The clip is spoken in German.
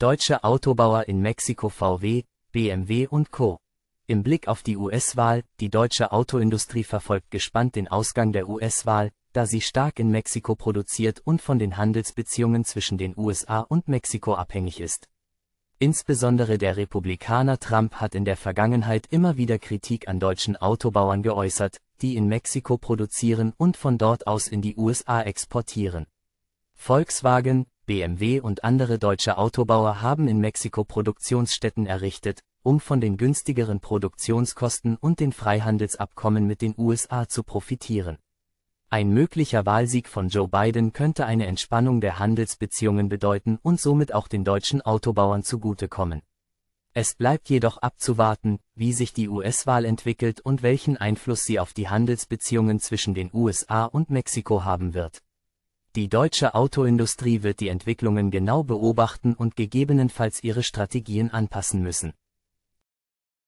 Deutsche Autobauer in Mexiko VW, BMW und Co. Im Blick auf die US-Wahl, die deutsche Autoindustrie verfolgt gespannt den Ausgang der US-Wahl, da sie stark in Mexiko produziert und von den Handelsbeziehungen zwischen den USA und Mexiko abhängig ist. Insbesondere der Republikaner Trump hat in der Vergangenheit immer wieder Kritik an deutschen Autobauern geäußert, die in Mexiko produzieren und von dort aus in die USA exportieren. Volkswagen, BMW und andere deutsche Autobauer haben in Mexiko Produktionsstätten errichtet, um von den günstigeren Produktionskosten und den Freihandelsabkommen mit den USA zu profitieren. Ein möglicher Wahlsieg von Joe Biden könnte eine Entspannung der Handelsbeziehungen bedeuten und somit auch den deutschen Autobauern zugutekommen. Es bleibt jedoch abzuwarten, wie sich die US-Wahl entwickelt und welchen Einfluss sie auf die Handelsbeziehungen zwischen den USA und Mexiko haben wird. Die deutsche Autoindustrie wird die Entwicklungen genau beobachten und gegebenenfalls ihre Strategien anpassen müssen